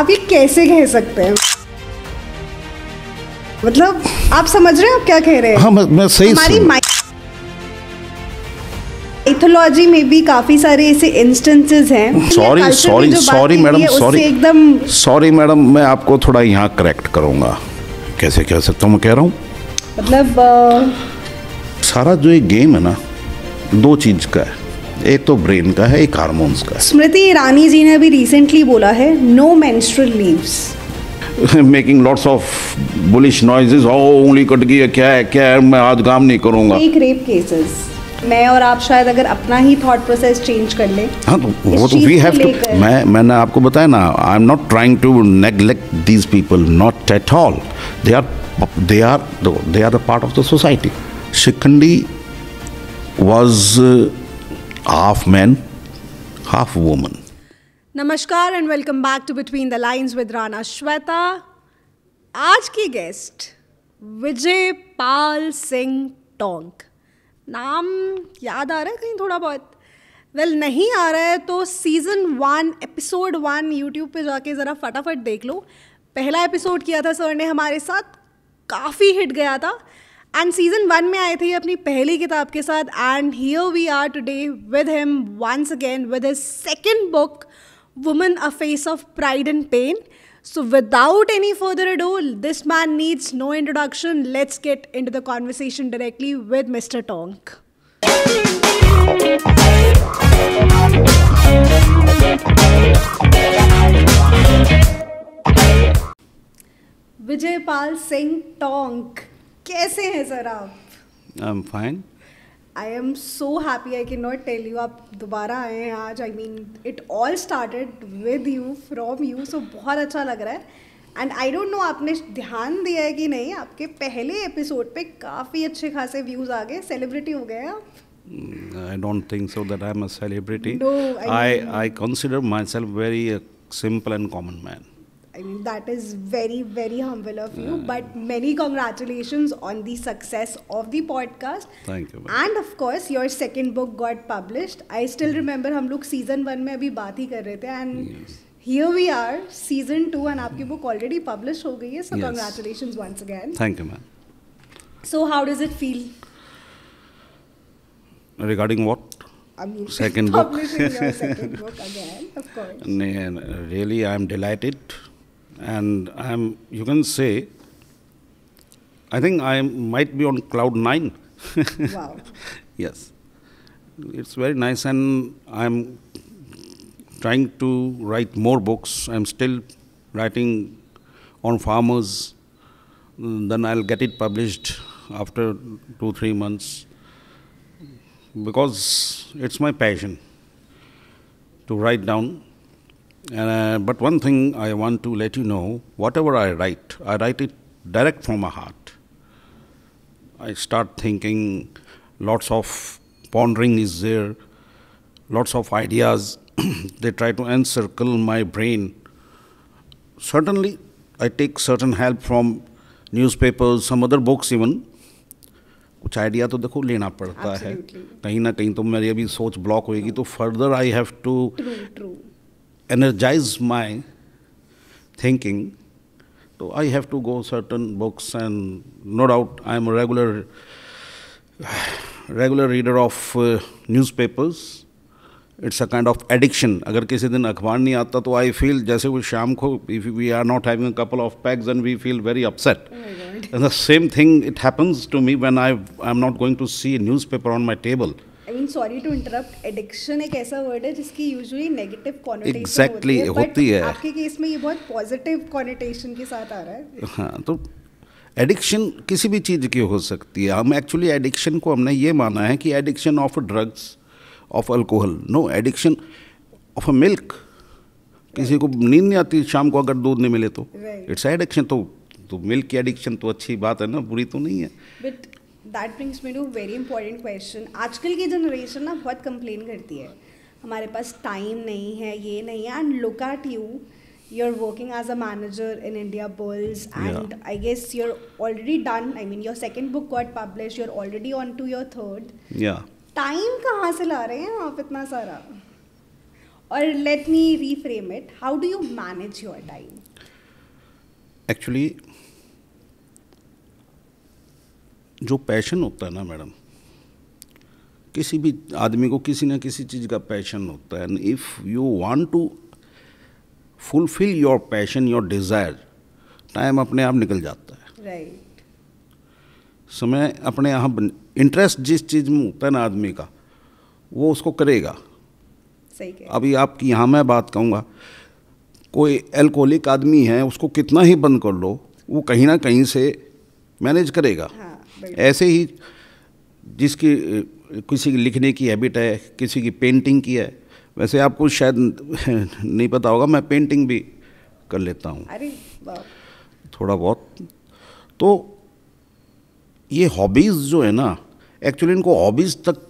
आप ये कैसे कह सकते हैं मतलब आप समझ रहे हैं आप क्या कह रहे हैं हाँ, मैं सही हमारी माइथोलॉजी में भी काफी सारे ऐसे इंस्टेंसेस हैं sorry sorry sorry madam sorry एकदम सॉरी मैडम मैं आपको थोड़ा यहाँ करेक्ट करूंगा कैसे कह सकता हूँ मैं कह रहा हूँ मतलब आ... सारा जो ये गेम है ना दो चीज का है एक तो ब्रेन का है एक हार्मोन्स का स्मृति ईरानी जी ने अभी रिसेंटली बोला है no menstrual leaves making lots of bullish noises ओ उंगली कट गई है क्या है क्या है मैं आज काम नहीं करूंगा एक रेप केसेस मैं और आप शायद अगर अपना ही थॉट प्रोसेस चेंज कर ले हाँ तो वो तो वी हैव टू मैं मैंने आपको बताया ना I am not trying to neglect these people not at all they are they are they are the part of the society Shikhandi was half man half woman. नमस्कार and welcome back to between the lines with Rana Shweta आज की guest Vijay Pal Singh Tonk नाम याद आ रहा है कहीं थोड़ा बहुत वेल well, नहीं आ रहा है तो season one episode one YouTube पे जाके ज़रा फटाफट देख लो पहला एपिसोड किया था सर ने हमारे साथ काफ़ी हिट गया था एंड सीजन वन में आए थे अपनी पहली किताब के साथ and here we are today with him once again with his second book women a face of pride and pain so without any further ado this man needs no introduction let's get into the conversation directly with mister Tonk Vijaypal Singh Tonk कैसे हैं sir आप I am fine I am so happy I can not tell you आप दोबारा आए हैं आज I mean it all started with you from you so बहुत अच्छा लग रहा है एंड आई डोंट नो आपने ध्यान दिया है कि नहीं आपके पहले एपिसोड पे काफ़ी अच्छे खासे व्यूज़ आ गए सेलिब्रिटी हो गए आप hmm, I don't think so that I'm a celebrity. No, I, I, I consider myself very uh, simple and common man. I mean, that is very, very humble of you. Yeah. But many congratulations on the success of the podcast. Thank you. And of course, your second book got published. I still mm-hmm. remember हम season one में अभी बात ही कर रहे and yes. here we are, season two, and आपकी book already published So yes. congratulations once again. Thank you, man. So how does it feel? Regarding what? I mean, second book. your second book again, of course. really, I'm delighted and I am, you can say, I think I might be on cloud nine. wow. yes. It's very nice, and I'm trying to write more books. I'm still writing on farmers. Then I'll get it published after two, three months because it's my passion to write down uh, but one thing I want to let you know whatever I write, I write it direct from my heart. I start thinking, lots of pondering is there, lots of ideas. they try to encircle my brain. Certainly, I take certain help from newspapers, some other books even. कुछ idea तो देखो लेना पड़ता Absolutely. है कहीं ना कहीं तो मेरी अभी सोच ब्लॉक होएगी तो further I have to energize my thinking. So I have to go certain books, and no doubt I am a regular regular reader of uh, newspapers. It's a kind of addiction. अगर किसी दिन अखबार नहीं आता I feel जैसे if we are not having a couple of packs and we feel very upset. Oh and the same thing it happens to me when I am not going to see a newspaper on my table. I mean sorry to interrupt addiction एक ऐसा word है जिसकी usually negative connotation exactly, होती है होती है आपके case में ये बहुत पॉजिटिव कॉनोटेशन के साथ आ रहा है हाँ तो एडिक्शन किसी भी चीज़ की हो सकती है हम एक्चुअली एडिक्शन को हमने ये माना है कि addiction of drugs of alcohol no addiction of a milk किसी को नींद नहीं आती शाम को अगर दूध नहीं मिले तो इट्स एडिक्शन तो तो मिल्क की एडिक्शन तो अच्छी बात है ना बुरी तो नहीं है but that brings me to very important question आजकल की जनरेशन ना बहुत कंप्लेन करती है हमारे पास टाइम नहीं है ये नहीं है and look at you you are working as a manager in Indiabulls and I guess you are already done I mean your second book got publish you are already on to your third time कहाँ से ला रहे हैं आप इतना सारा और let me reframe it how do you manage your time actually जो पैशन होता है ना मैडम किसी भी आदमी को किसी ना किसी चीज़ का पैशन होता है and if you want to fulfil your passion your desire time अपने आप निकल जाता है राइट right. समय अपने यहाँ इंटरेस्ट जिस चीज़ में होता है ना आदमी का वो उसको करेगा सही अभी आपकी यहाँ मैं बात कहूँगा कोई एल्कोहलिक आदमी है उसको कितना ही बंद कर लो वो कहीं ना कहीं से मैनेज करेगा ऐसे ही जिसकी किसी की लिखने की हैबिट है किसी की पेंटिंग की है वैसे आपको शायद नहीं पता होगा मैं पेंटिंग भी कर लेता हूँ थोड़ा बहुत तो ये हॉबीज़ जो है ना एक्चुअली इनको हॉबीज़ तक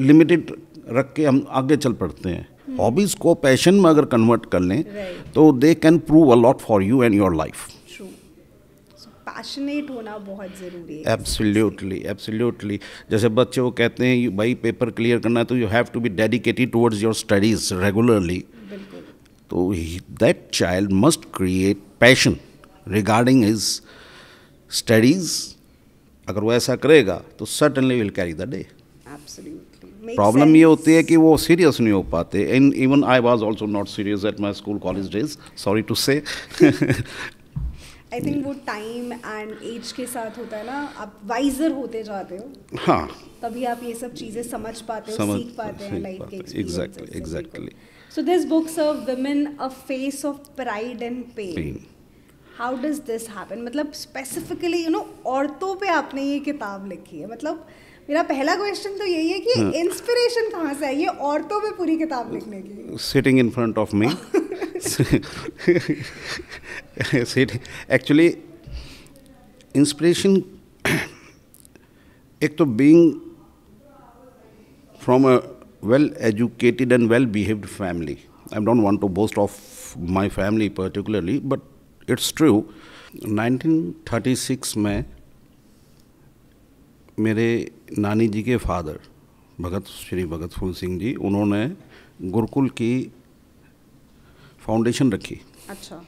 लिमिटेड रख के हम आगे चल पड़ते हैं हॉबीज़ हम्म। को पैशन में अगर कन्वर्ट कर लें तो they can prove a lot for you and your life passionate होना बहुत ज़रूरी है एब्सोल्युटली एब्सोल्युटली जैसे बच्चे वो कहते हैं भाई पेपर क्लियर करना है तो you have to be dedicated towards your studies regularly तो that child must create passion regarding his studies अगर वो ऐसा करेगा तो certainly will carry the day problem ये होती है कि वो सीरियस नहीं हो पाते in even I was also not serious at my school college days sorry to say I think वो टाइम एंड एज के साथ होता है ना आप वाइजर होते जाते हो हाँ तभी आप ये सब चीज़ें समझ पाते हो समझ, सीख पाते हैं लाइफ के exactly exactly so this book serve women a face of pride and pain how does this happen मतलब स्पेसिफिकली यू नो औरतों पे आपने ये किताब लिखी है मतलब मेरा पहला क्वेश्चन तो यही है कि इंस्पिरेशन हाँ। कहाँ से आई ये औरतों पे पूरी किताब लिखने की sitting in front of me actually inspiration एक तो being from a well educated and well behaved family I don't want to boast of my family particularly but it's true 1936 में मेरे नानी जी के फादर भगत श्री भगत फूल सिंह जी उन्होंने गुरुकुल की फाउंडेशन रखी अच्छा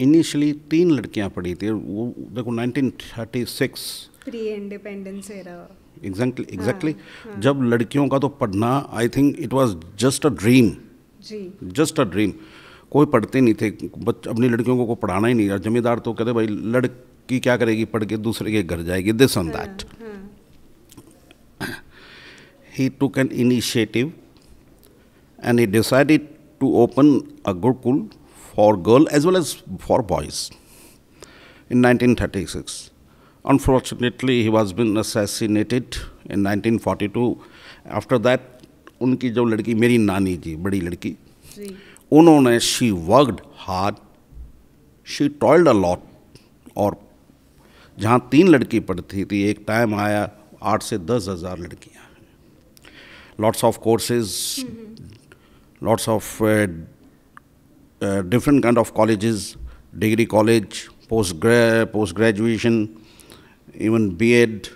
इनिशियली तीन लड़कियां पढ़ी थी वो देखो 1936 pre independence era exactly exactly जब लड़कियों का तो पढ़ना I think it was just a dream just a dream कोई पढ़ते नहीं थे बच्चे अपनी लड़कियों को, को पढ़ाना ही नहीं था जमींदार तो कहते भाई लड़की क्या करेगी पढ़ के दूसरे के घर जाएगी this on that he took an initiative and he decided to open a Gurukul for girls as well as for boys in 1936. Unfortunately, he was been assassinated in 1942. After that, उनकी जो लड़की मेरी नानी जी बड़ी लड़की उन्होंने she worked hard she toiled a lot और जहाँ तीन लड़की पढ़ती थी एक टाइम आया आठ से दस हज़ार लड़कियाँ lots of courses lots of uh, uh, different kind of colleges, degree college, post graduation even B.Ed,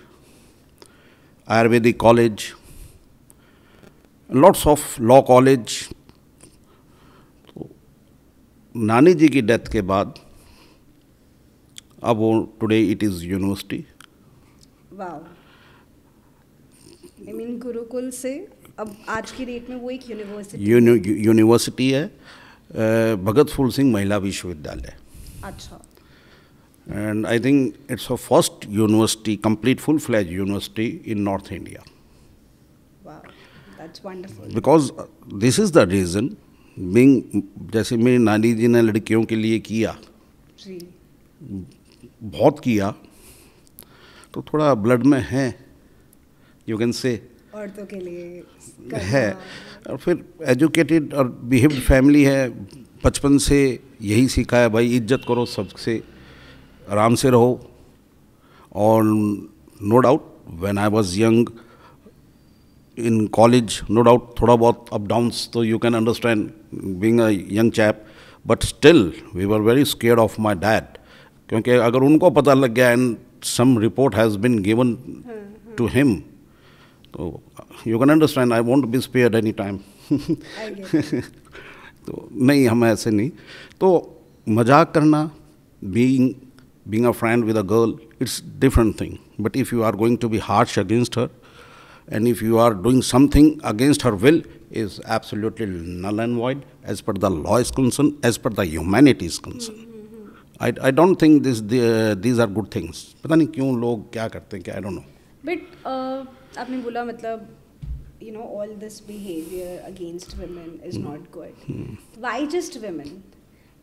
Ayurvedic college, lots of law college. तो नानी जी की डेथ के बाद अब वो today it is university I mean गुरुकुल से अब आज की डेट में वो एक यूनिवर्सिटी यूनिवर्सिटी है भगत फूल सिंह महिला विश्वविद्यालय अच्छा and I think it's a first university complete full fledged university in North India because this is the reason being जैसे मेरी नानी जी ने लड़कियों के लिए किया बहुत किया तो थोड़ा ब्लड में है यू कैन से औरतों के लिए है और फिर एजुकेटेड और बिहेव्ड फैमिली है बचपन से यही सीखा है भाई इज्जत करो सबसे आराम से रहो और no doubt when I was young in college no doubt थोड़ा बहुत अप डाउन्स तो you can understand being a young chap but still we were very scare of my dad क्योंकि अगर उनको पता लग गया and some report has been given to him Oh, you can understand, I won't be spared any time. तो नहीं हम ऐसे नहीं तो मजाक करना being being a friend with a girl it's different thing but if you are going to be harsh against her and if you are doing something against her will is absolutely null and void as per the law is concerned, as per the humanity is concerned. Mm-hmm. I, don't think this these are good things. पता नहीं क्यों लोग क्या करते हैं क्या I don't know. But uh, आपने बोला मतलब you know all this behaviour against women is not good why just women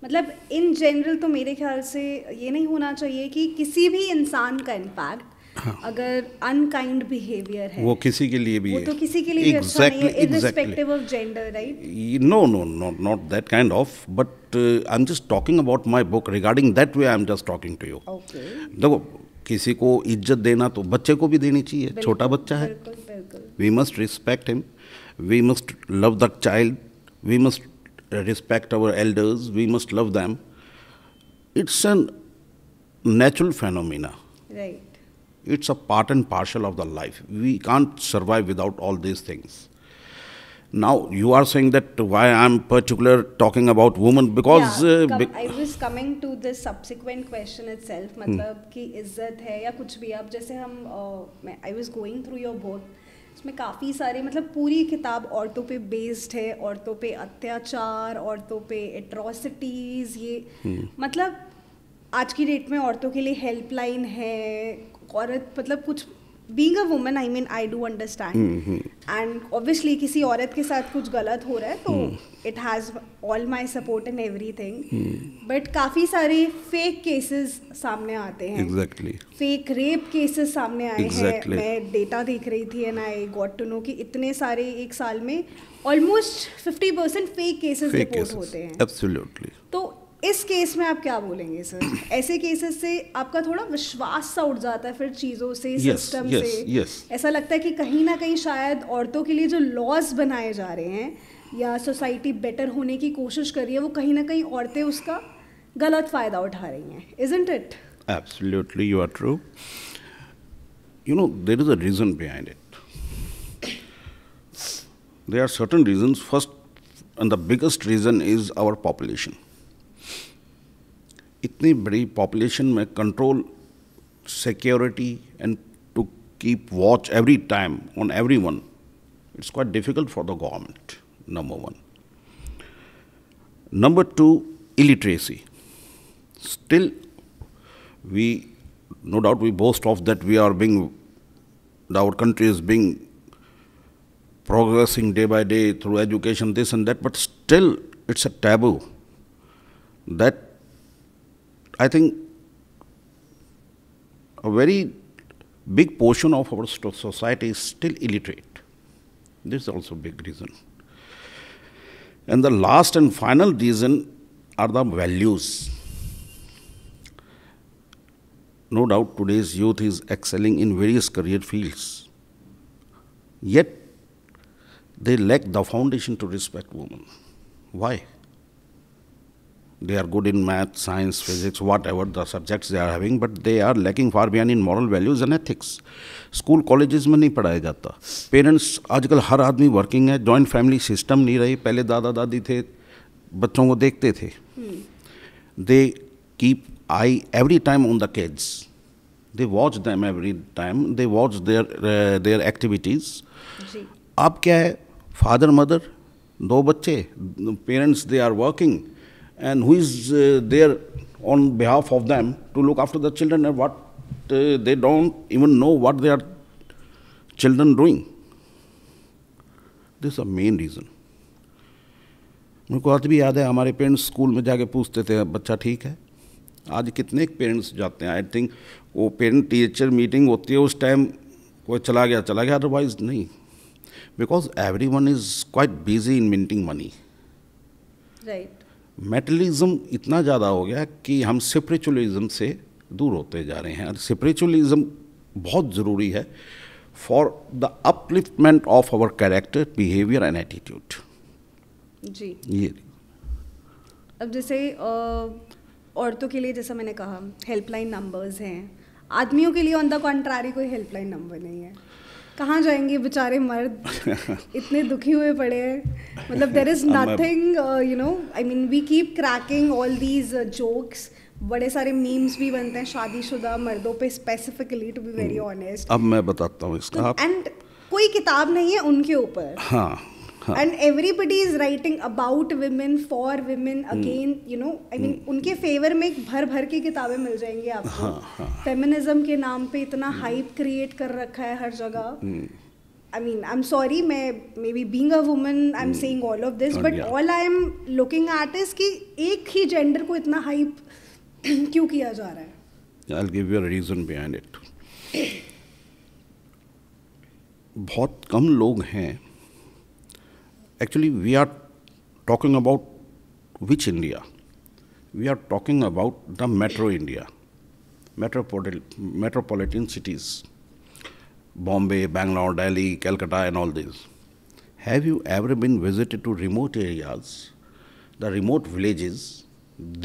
मतलब इन जनरल तो मेरे ख्याल से ये नहीं होना चाहिए कि किसी भी इंसान का इम्पैक्ट हाँ. अगर अनकाइंड बिहेवियर है वो किसी के लिए भी वो तो है तो किसी के लिए exactly, भी अच्छा नहीं है of gender right no no no not that kind of but I am just talking about my book regarding that way I am just talking to you देखो किसी को इज्जत देना तो बच्चे को भी देनी चाहिए छोटा बच्चा है we must respect him we must love the child we must respect our elders we must love them it's an natural phenomena it's a part and parcel of the life we can't survive without all these things now you are saying that why i'm particular talking about women because yeah, uh, i was coming to this subsequent question itself मतलब कि इज्जत है या कुछ भी अब जैसे हम I was going through your book इसमें काफ़ी सारे मतलब पूरी किताब औरतों पे बेस्ड है औरतों पे अत्याचार औरतों पे एट्रोसिटीज़ ये hmm. मतलब आज की डेट में औरतों के लिए हेल्पलाइन है औरत मतलब कुछ being a women I mean I do understand and obviously किसी औरत के साथ कुछ गलत हो रहा है तो it has all my support in everything but काफ़ी सारे फेक केसेस सामने आते हैं एग्जैक्टली फेक रेप केसेस सामने आए exactly. हैं मैं डेटा देख रही थी and I got to know कि इतने सारे एक साल में almost fifty percent fake cases report होते हैं Absolutely. तो इस केस में आप क्या बोलेंगे सर ऐसे केसेस से आपका थोड़ा विश्वास सा उठ जाता है फिर चीज़ों से सिस्टम yes, से yes. ऐसा लगता है कि कहीं ना कहीं शायद औरतों के लिए जो लॉज बनाए जा रहे हैं या सोसाइटी बेटर होने की कोशिश कर रही है वो कहीं ना कहीं औरतें उसका गलत फ़ायदा उठा रही हैं इंट it absolutely you are true you know there is a reason behind it there are certain reason first and the biggest reason is our population इतनी बड़ी पॉपुलेशन में control security and to keep watch every time on everyone it's quite difficult for the government number one number two illiteracy. Still, we, no doubt, we boast of that we are being, our country is being progressing day by day through education, this and that, but still, it's a taboo that I think a very big portion of our society is still illiterate. This is also a big reason. And the last and final reason are the values. No doubt today's youth is excelling in various career fields. Yet they lack the foundation to respect women. Why? They are good in math, science, physics, whatever the subjects they are having, but they are lacking far beyond in moral values and ethics. School colleges में नहीं पढ़ाया जाता parents आजकल हर आदमी working है joint family system नहीं रही पहले दादा दादी थे बच्चों को देखते थे they keep eye every time on the kids they watch them every time they watch their their activities अब क्या है फादर मदर दो बच्चे parents they are working and who is uh, there on behalf of them to look after the children and what uh, they don't even know what their children doing. This is a main reason. मेरे को आज भी याद है हमारे parents school में जाके पूछते थे बच्चा ठीक है आज कितने पेरेंट्स जाते हैं आई थिंक वो पेरेंट टीचर मीटिंग होती है उस टाइम कोई चला गया चला गया अदरवाइज नहीं because everyone is quite busy in minting money right materialism इतना ज़्यादा हो गया कि हम स्परिचुअलिज्म से दूर होते जा रहे हैं स्परिचुअलिज्म बहुत ज़रूरी है for the upliftment of our character behaviour and attitude जी ये अब जैसे औरतों के लिए जैसा मैंने कहा हेल्पलाइन नंबर्स हैं आदमियों के लिए ऑन द कॉन्ट्रारी कोई हेल्पलाइन नंबर नहीं है कहाँ जाएंगे बेचारे मर्द इतने दुखी हुए पड़े हैं मतलब there is nothing you know I mean we keep cracking all these jokes बड़े सारे मीम्स भी बनते हैं शादीशुदा मर्दों पे specifically to be very honest अब मैं बताता हूँ इसका एंड कोई किताब नहीं है उनके ऊपर हाँ and everybody is writing about women for women again you know I mean उनके फेवर में एक भर भर की किताबें मिल जाएंगी आपको फेमिनिज्म हाँ, हाँ। के नाम पे इतना हाइप hmm. क्रिएट कर रखा है हर जगह I mean I am sorry मैं maybe being a woman, I'm mm. saying all of this, but yeah. all I'm looking at is कि एक ही जेंडर को इतना हाइप क्यों किया जा रहा है I'll give you a reason behind it. बहुत कम लोग हैं Actually, we are talking about which India? We are talking about the metro India, metropolitan, metropolitan cities, Bombay, Bangalore, Delhi, Calcutta, and all these. Have you ever been visited to remote areas, the remote villages?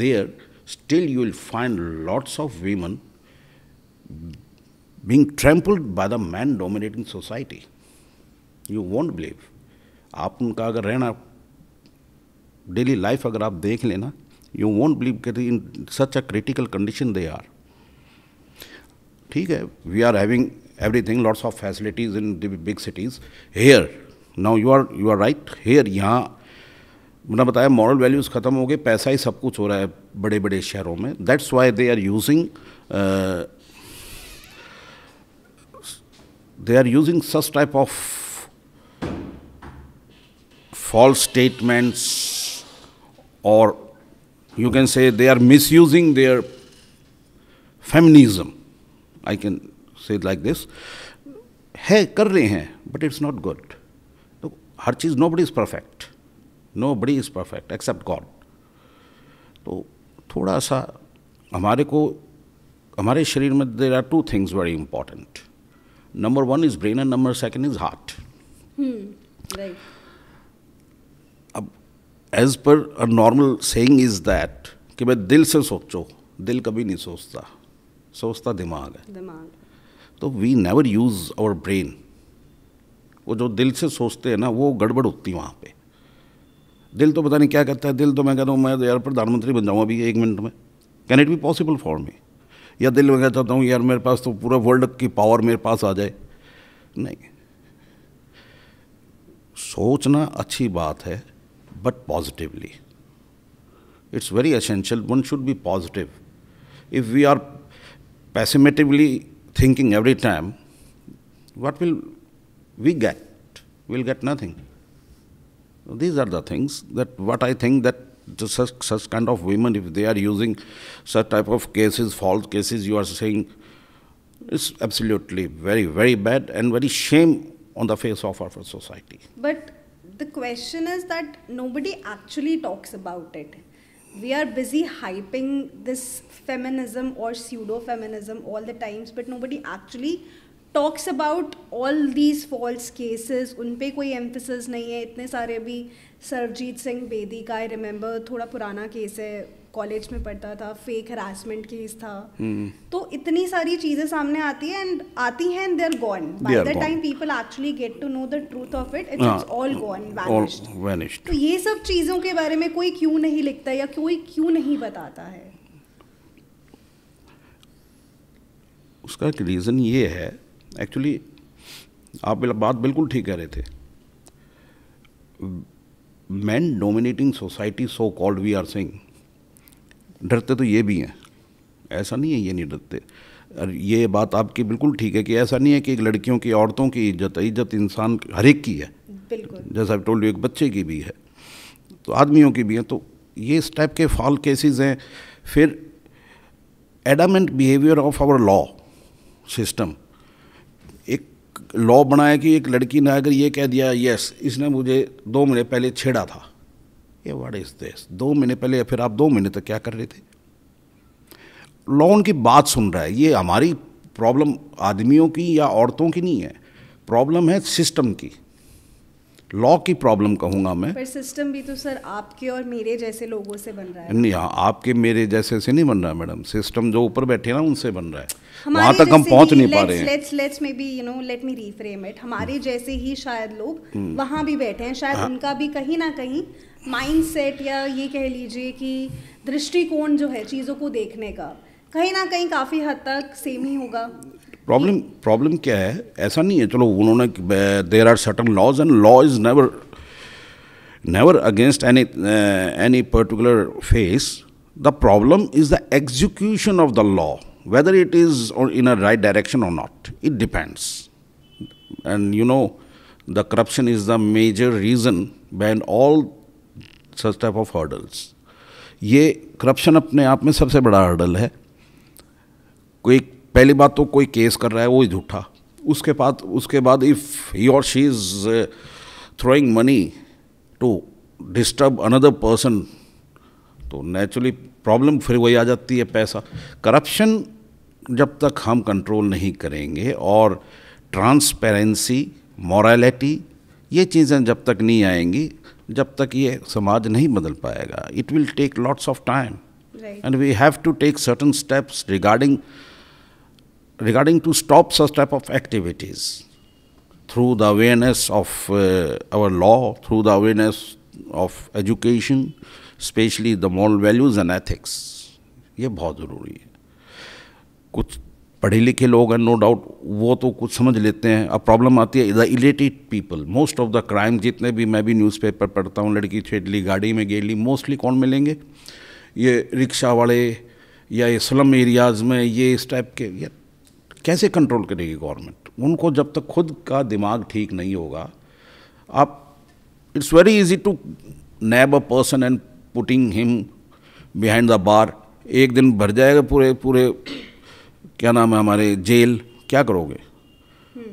There, still you will find lots of women being trampled by the man dominating society. You won't believe. आप उनका अगर रहना daily life अगर आप देख लेना you won't believe कर in such a critical condition they are ठीक है we are having everything lots of facilities in big cities here now you are you are right here यहाँ मैंने बताया मॉरल वैल्यूज़ ख़त्म हो गए पैसा ही सब कुछ हो रहा है बड़े बड़े शहरों में that's why they are using they are using such type of false statements or you can say they are misusing their feminism. I can say it like this. है कर रहे हैं बट इट्स नॉट गुड तो हर चीज़ nobody is perfect nobody is perfect except God तो थोड़ा सा हमारे को हमारे शरीर में there are two things very important number one is brain and number second is heart right as per a normal saying is that कि भाई दिल से सोचो दिल कभी नहीं सोचता सोचता दिमाग है दिमाग तो we never use our brain वो जो दिल से सोचते हैं ना वो गड़बड़ होती है वहाँ पे दिल तो पता नहीं क्या कहता है दिल तो मैं कहता हूँ मैं तो यार प्रधानमंत्री बन जाऊँ अभी एक मिनट में can it be possible for me या दिल में कहता हूँ यार मेरे पास तो पूरा वर्ल्ड की पावर मेरे पास आ जाए नहीं सोचना अच्छी बात है but positively. It's very essential. One should be positive. If we are pessimistically thinking every time, what will we get? We'll get nothing. These are the things that what I think that such, such kind of women, if they are using such type of cases, false cases, you are saying it's absolutely very, very bad and very shame on the face of our society. But the question is that nobody actually talks about it we are busy hyping this feminism or pseudo feminism all the times but nobody actually talks about all these false cases उन पर कोई emphasis नहीं है इतने सारे अभी सरजीत सिंह बेदी का I remember थोड़ा पुराना केस है कॉलेज में पढ़ता था फेक हरासमेंट केस था हम्म। तो इतनी सारी चीज़ें सामने आती है एंड आती हैं and they're gone by the time people actually get to know the truth of it it's all gone vanished तो ये सब चीज़ों के बारे में कोई क्यों नहीं लिखता या कोई क्यों नहीं बताता है उसका एक रीज़न ये है एक्चुअली आप बात बिल्कुल ठीक कह रहे थे man dominating society so called we are saying डरते तो ये भी हैं ऐसा नहीं है ये नहीं डरते और ये बात आपकी बिल्कुल ठीक है कि ऐसा नहीं है कि एक लड़कियों की औरतों की इज्जत है इज्जत इंसान हर एक की है जैसा आप एक बच्चे की भी है तो आदमियों की भी है तो ये इस टाइप के फॉल केसेस हैं फिर adamant behaviour of our law system एक लॉ बनाया कि एक लड़की ने अगर ये कह दिया यस इसने मुझे दो महीने पहले छेड़ा था कि वाट इज दिस दो महीने पहले या फिर आप दो महीने तक क्या कर रहे थे लॉन की बात सुन रहा है ये हमारी प्रॉब्लम आदमियों की या औरतों की नहीं है प्रॉब्लम है सिस्टम की लॉ की प्रॉब्लम कहूँगा मैं पर सिस्टम भी तो सर आपके और मेरे जैसे लोगों से बन रहा है नहीं हाँ आपके मेरे जैसे से नहीं बन रहा है मैडम सिस्टम जो ऊपर बैठे ना उनसे बन रहा है वहाँ तक हम पहुँच नहीं पा रहे हैं let's let's maybe you know let me reframe it हमारे हम्म। जैसे ही शायद लोग हम्म। वहाँ भी बैठे हैं शायद हाँ। उनका भी कहीं ना कहीं माइंडसेट या ये कह लीजिए कि दृष्टिकोण जो है चीज़ों को देखने का कहीं ना कहीं काफ़ी हद तक सेम ही होगा प्रॉब्लम प्रॉब्लम क्या है ऐसा नहीं है चलो उन्होंने there are certain laws and law is never never against any any particular face the problem is the execution of the law whether it is in a right direction और not it depends and you know the corruption is the major reason behind all such type of hurdles. ये corruption अपने आप में सबसे बड़ा hurdle है कोई पहली बात तो कोई केस कर रहा है वो ही झूठा उसके बाद उसके बाद इफ़ ही और she is throwing money to disturb another person तो नेचुरली प्रॉब्लम फिर वही आ जाती है पैसा करप्शन जब तक हम कंट्रोल नहीं करेंगे और ट्रांसपेरेंसी मॉरलिटी ये चीज़ें जब तक नहीं आएंगी जब तक ये समाज नहीं बदल पाएगा it will take lots of time and we have to take certain steps regarding regarding to stop such type of activities through the awareness of our law through the awareness of education specially the moral values and ethics ये बहुत ज़रूरी है कुछ पढ़े लिखे लोग हैं no doubt वो तो कुछ समझ लेते हैं अब प्रॉब्लम आती है the illiterate people most of the crime जितने भी मैं भी न्यूज़पेपर पढ़ता हूँ लड़की छेड़ ली गाड़ी में गेली मोस्टली कौन मिलेंगे ये रिक्शा वाले या ये स्लम एरियाज़ में ये इस टाइप के ये कैसे कंट्रोल करेगी गवर्नमेंट उनको जब तक खुद का दिमाग ठीक नहीं होगा आप it's very easy to nab a person and putting him behind the bar एक दिन भर जाएगा पूरे पूरे क्या नाम है हमारे जेल क्या करोगे हम्म।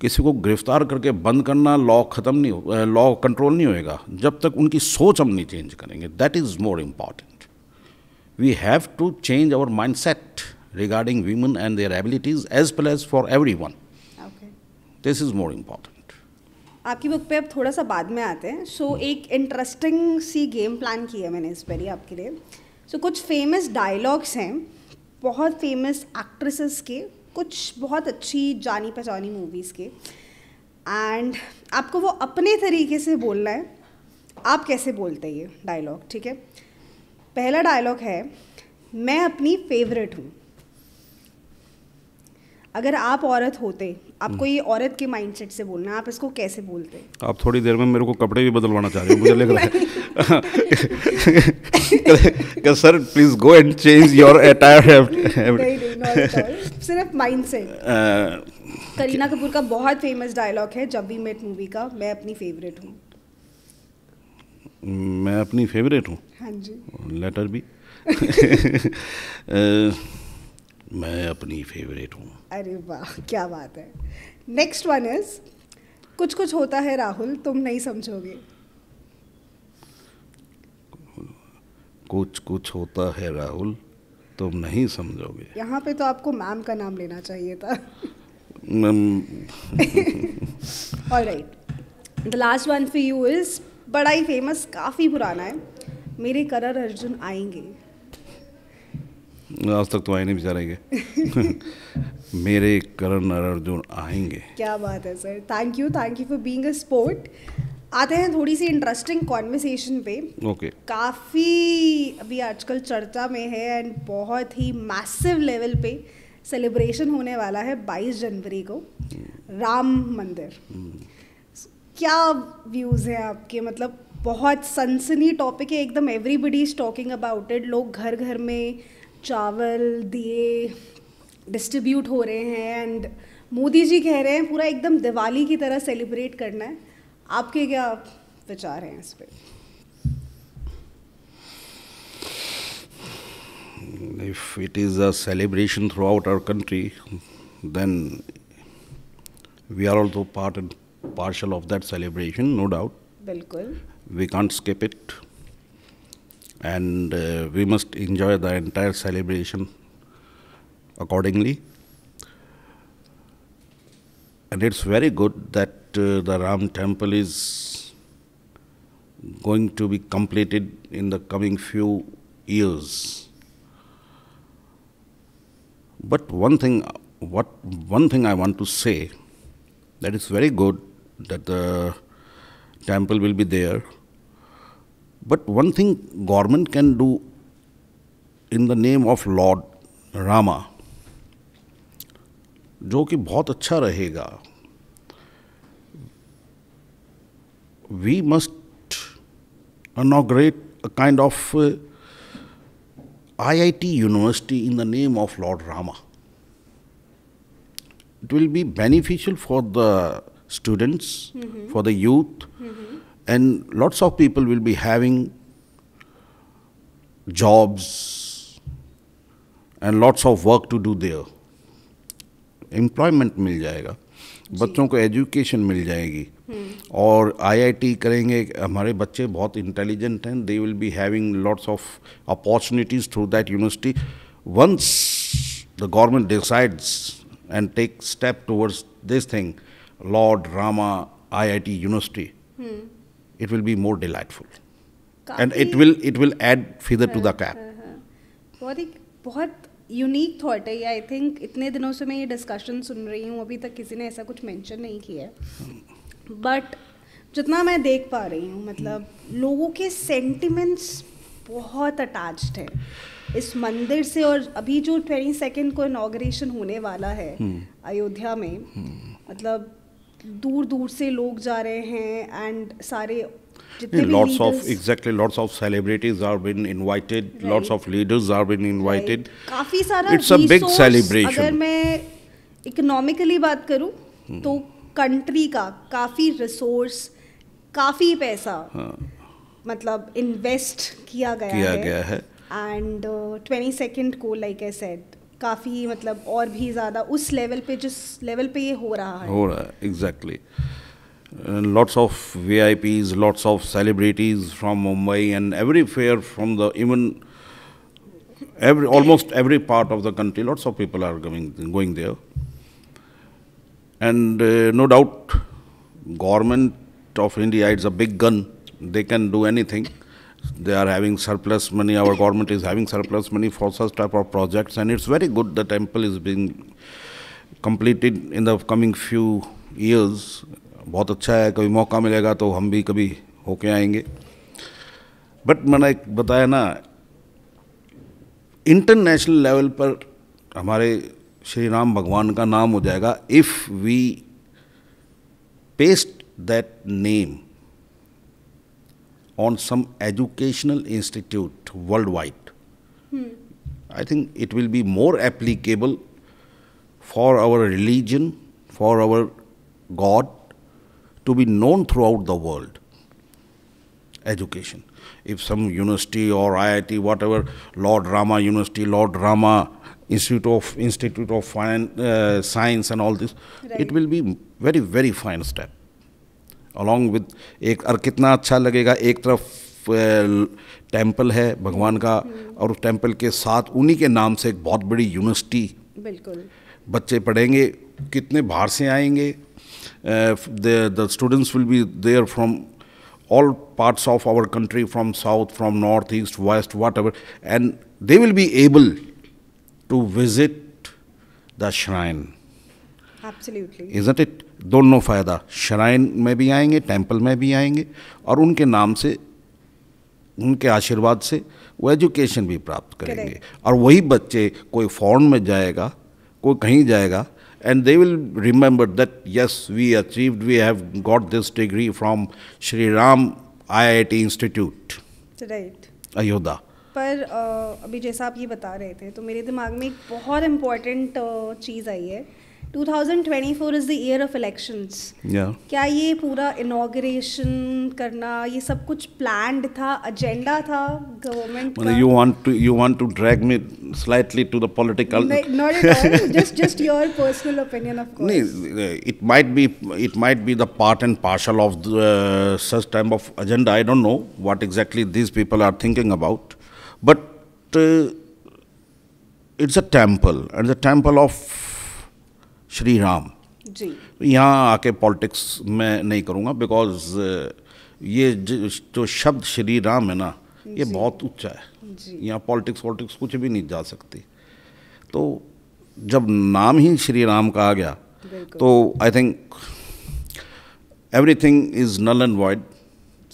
किसी को गिरफ्तार करके बंद करना लॉ ख़त्म नहीं लॉ कंट्रोल नहीं होएगा जब तक उनकी सोच हम नहीं चेंज करेंगे that is more important we have to change our mindset regarding women and their abilities as well as for everyone this is more important आपकी बुक पे अब थोड़ा सा बाद में आते हैं सो so, hmm. एक इंटरेस्टिंग सी गेम प्लान की है मैंने इस पर ही आपके लिए सो so, कुछ फेमस डायलॉग्स हैं बहुत फेमस एक्ट्रेसेस के कुछ बहुत अच्छी जानी पहचानी मूवीज़ के एंड आपको वो अपने तरीके से बोलना है आप कैसे बोलते ये डायलॉग ठीक है पहला डायलॉग है मैं अपनी फेवरेट हूँ अगर आप औरत होते आपको हम्म। ये औरत के माइंडसेट से बोलना आप इसको कैसे बोलते आप थोड़ी देर में मेरे को कपड़े भी बदलवाना चाह रहे हो मुझे लग रहा है sir please go and change your attire सिर्फ माइंडसेट करीना कपूर का बहुत फेमस डायलॉग है जब भी मेट मूवी का मैं अपनी फेवरेट हूँ मैं अपनी फेवरेट हूँ हाँ जी लेटर भी मैं अपनी फेवरेट हूँ अरे वाह क्या बात है नेक्स्ट वन इज कुछ कुछ होता है राहुल तुम नहीं समझोगे कुछ कुछ होता है राहुल तुम नहीं समझोगे यहाँ पे तो आपको मैम का नाम लेना चाहिए था all right the last one for you is बड़ा ही फेमस काफ़ी पुराना है मेरे करर अर्जुन आएंगे आज तक तो आए नहीं बेचारे मेरे करण अर्जुन आएंगे क्या बात है sir thank you thank you for being a sport आते हैं थोड़ी सी इंटरेस्टिंग कॉन्वर्सेशन पे ओके okay. काफ़ी अभी आजकल चर्चा में है एंड बहुत ही मैसिव लेवल पे सेलिब्रेशन होने वाला है 22 जनवरी को राम मंदिर hmm. क्या व्यूज़ हैं आपके मतलब बहुत सनसनी टॉपिक है एकदम everybody is talking about it लोग घर घर में चावल दिए डिस्ट्रीब्यूट हो रहे हैं एंड मोदी जी कह रहे हैं पूरा एकदम दिवाली की तरह सेलिब्रेट करना है आपके क्या विचार हैं इस पर If it is a celebration throughout our country, then we are also part and partial of that celebration, no doubt. Bilkul. We can't skip it. and uh, we must enjoy the entire celebration accordingly. And it's very good that uh, the Ram temple is going to be completed in the coming few years. But one thing, what one thing I want to say, that it's very good that the temple will be there but one thing government can do in the name of lord Rama जो कि बहुत अच्छा रहेगा we must inaugurate a kind of I I T university in the name of lord Rama it will be beneficial for the students for the youth and lots of people will be having jobs and lots of work to do there. Employment मिल जाएगा बच्चों को education मिल जाएगी और IIT करेंगे हमारे बच्चे बहुत इंटेलिजेंट हैं they will be having lots of opportunities through that university once the government decides and take step towards this thing lord Rama IIT university it will be more delightful and it will it will add feather to the cap unique thought है I think इतने दिनों से मैं ये discussion सुन रही हूँ अभी तक किसी ने ऐसा कुछ मेंशन नहीं किया है बट जितना मैं देख पा रही हूँ मतलब लोगों के सेंटिमेंट्स बहुत अटैच्ड हैं इस मंदिर से और अभी जो ट्वेंटी सेकेंड को इनाग्रेशन होने वाला है हम्म। अयोध्या में हम्म। मतलब दूर दूर से लोग जा रहे हैं एंड सारे lots of exactly lots of celebrities are been invited right. lots of leaders are been invited right. काफी सारा it's a big celebration अगर मैं इकोनॉमिकली बात करूं hmm. तो कंट्री का काफी रिसोर्स काफी पैसा हाँ. मतलब इन्वेस्ट किया गया किया है, गया है एंड ट्वेंटी सेकेंड को लाइक आई सेड काफ़ी मतलब और भी ज़्यादा उस लेवल पे जिस लेवल पे ये हो रहा है हो रहा है exactly lots of V I Ps lots of celebrities from Mumbai and एवरी फेयर from the even every almost every part of the country lots of people are going there and no doubt government of India it's a big gun they can do anything they are having surplus money, our government is having surplus money for such type of projects and it's very good the temple is being completed in the coming few years. बहुत अच्छा है कभी मौका मिलेगा तो हम भी कभी होके आएंगे बट मैंने बताया ना इंटरनेशनल लेवल पर हमारे श्री राम भगवान का नाम हो जाएगा if we paste that name on some educational institute worldwide. Hmm. I think it will be more applicable for our religion, for our God to be known throughout the world. Education. If some university or IIT, whatever, Lord Rama University, Lord Rama Institute of Institute of uh, Science, and all this, right. it will be very very fine step. Along with एक और कितना अच्छा लगेगा एक तरफ temple है भगवान का हम्म। और उस टेम्पल के साथ उन्हीं के नाम से एक बहुत बड़ी यूनिवर्सिटी बिल्कुल बच्चे पढ़ेंगे कितने बाहर से आएंगे the students will be there from all parts of our country from south from north east west whatever and they will be able to visit the shrine is it दोनों फ़ायदा shrine में भी आएंगे temple में भी आएंगे और उनके नाम से उनके आशीर्वाद से वो एजुकेशन भी प्राप्त करेंगे और वही बच्चे कोई फॉरन में जाएगा कोई कहीं जाएगा they will will that yes we achieved we have got this degree from Shri Ram I I T institute Ayodhya पर अभी जैसा आप ये बता रहे थे तो मेरे दिमाग में एक बहुत इम्पॉर्टेंट चीज़ आई है 2024 is the year of elections क्या ये पूरा इनोग्रेशन करना ये सब कुछ प्लान्ड था एजेंडा था गवर्नमेंट मतलब का you want to you want to drag me slightly to the political not just just your personal opinion of course नहीं it might be it might be the part and parcel of such type of agenda I don't know what exactly these people are thinking about but it's a temple and the temple of Shri Ram ji यहाँ आके politics में नहीं करूँगा because ये जो शब्द श्री राम है ना ये बहुत ऊंचा है यहाँ पॉलिटिक्स पॉलिटिक्स कुछ भी नहीं जा सकती तो जब नाम ही श्री राम का आ गया तो I think everything is null and void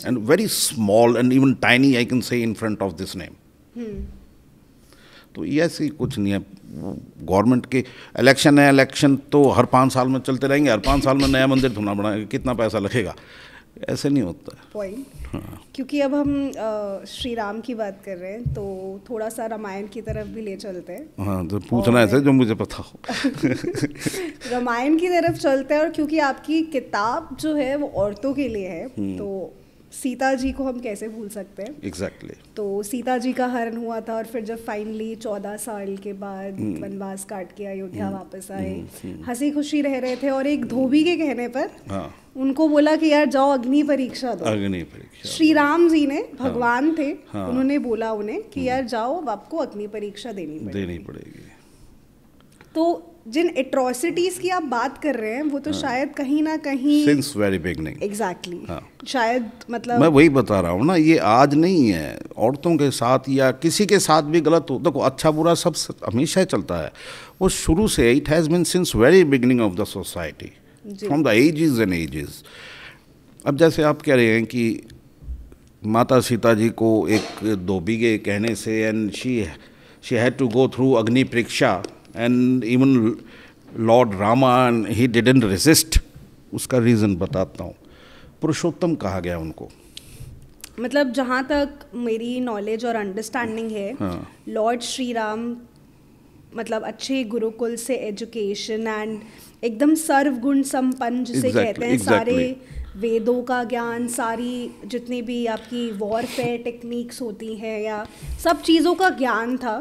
and very small and even tiny I can say in front of this name तो ये ऐसी कुछ नहीं है गवर्नमेंट के इलेक्शन है इलेक्शन तो हर पाँच साल में चलते रहेंगे हर पाँच साल में नया मंदिर धुना बनाएंगे कितना पैसा लगेगा ऐसे नहीं होता पॉइंट हाँ। क्योंकि अब हम श्री राम की बात कर रहे हैं तो थोड़ा सा रामायण की तरफ भी ले चलते हैं हाँ तो पूछना ऐसा जो मुझे पता हो रामायण की तरफ चलते हैं और क्योंकि आपकी किताब जो है वो औरतों के लिए है हम्म। तो सीता जी को हम कैसे भूल सकते हैं एग्जैक्टली exactly. तो सीता जी का हरण हुआ था और फिर जब फाइनली चौदह साल के बाद hmm. वनवास hmm. काट के अयोध्या hmm. वापस hmm. आए hmm. hmm. हंसी खुशी रह रहे थे और एक धोबी hmm. के कहने पर हाँ. उनको बोला कि यार जाओ अग्नि परीक्षा दो अग्नि परीक्षा श्री राम जी ने हाँ. भगवान हाँ, थे हाँ, उन्होंने बोला उन्हें कि यार जाओ आपको अग्नि परीक्षा देनी देनी पड़ेगी तो जिन एट्रोसिटीज की आप बात कर रहे हैं वो तो हाँ। शायद कहीं ना कहीं सिंस वेरी बिगनिंग एग्जैक्टली शायद मतलब मैं वही बता रहा हूँ ना ये आज नहीं है औरतों के साथ या किसी के साथ भी गलत हो देखो अच्छा बुरा सब हमेशा ही चलता है वो शुरू से it has been since very beginning of the society from the ages and ages अब जैसे आप कह रहे हैं कि माता सीता जी को एक दो बीघे कहने से and she she had to go through agni pariksha and even lord Rama and he didn't resist उसका रीज़न बताता हूँ पुरुषोत्तम कहा गया उनको मतलब जहाँ तक मेरी नॉलेज और अंडरस्टैंडिंग है लॉर्ड श्री राम मतलब अच्छे गुरुकुल से एजुकेशन एंड एकदम सर्वगुण संपन्न जिसे exactly, कहते हैं exactly. सारे वेदों का ज्ञान सारी जितनी भी आपकी वॉरफेयर टेक्निक्स होती हैं या सब चीज़ों का ज्ञान था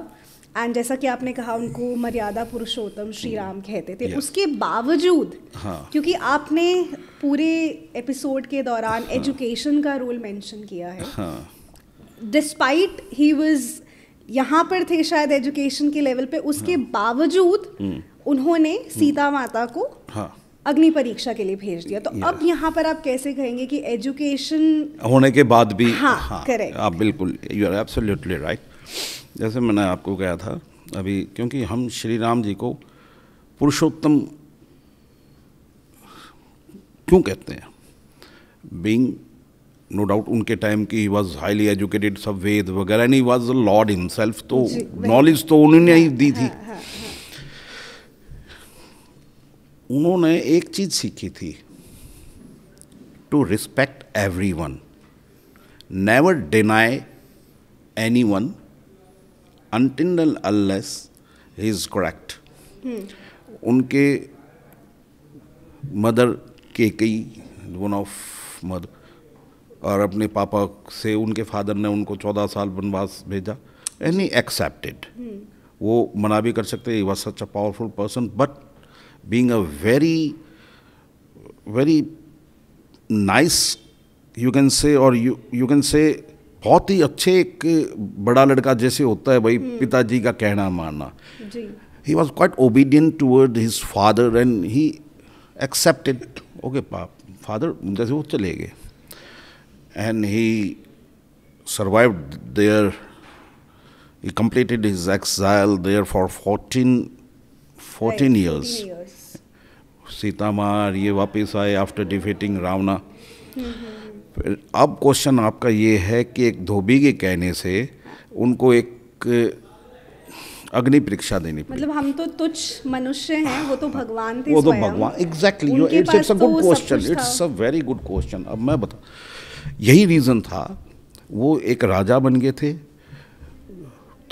एंड जैसा कि आपने कहा उनको मर्यादा पुरुषोत्तम श्री hmm. राम कहते थे yeah. उसके बावजूद हाँ. क्योंकि आपने पूरे एपिसोड के दौरान एजुकेशन हाँ. का रोल मेंशन किया है डिस्पाइट ही वाज यहाँ पर थे शायद एजुकेशन के लेवल पे उसके हाँ. बावजूद hmm. उन्होंने hmm. सीता माता को हाँ. अग्नि परीक्षा के लिए भेज दिया तो अब यहाँ पर आप कैसे कहेंगे कि एजुकेशन होने के बाद भी हाँ, हाँ, करेक्ट आप हाँ, बिल्कुल यू आर एब्सोल्युटली राइट जैसे मैंने आपको कहा था अभी क्योंकि हम श्री राम जी को पुरुषोत्तम क्यों कहते हैं बींग नो डाउट उनके टाइम की वॉज हाईली एजुकेटेड सब वेद वगैरह नहीं वॉज अ लॉर्ड हिमसेल्फ तो नॉलेज तो उन्होंने ही दी थी हाँ, हाँ, हाँ, उन्होंने एक चीज़ सीखी थी to respect everyone never deny anyone until unless he is correct उनके मदर के कई वन ऑफ मदर और अपने पापा से उनके फादर ने उनको चौदह साल वनवास भेजा एनी एक्सेप्टेड वो मना भी कर सकते was such a powerful person but being a very very nice you can say और यू यू कैन से बहुत ही अच्छे एक बड़ा लड़का जैसे होता है भाई हम्म। पिताजी का कहना मानना ही was quite obedient toward his father and he accepted okay पाप फादर जैसे वो चले गए and he survive there he completed his exile there for 14, 14 years years. ये Sita आए ye wapis aaye after defeating Ravana. Mm -hmm. अब question आपका ये है कि एक धोबी के कहने से उनको एक अग्नि परीक्षा देनी मतलब हम तो तुच्छ मनुष्य हैं वो तो भगवान थे वो तो भगवान exactly it's it's a good question it's a very good question अब मैं बता यही रीज़न था वो एक राजा बन गए थे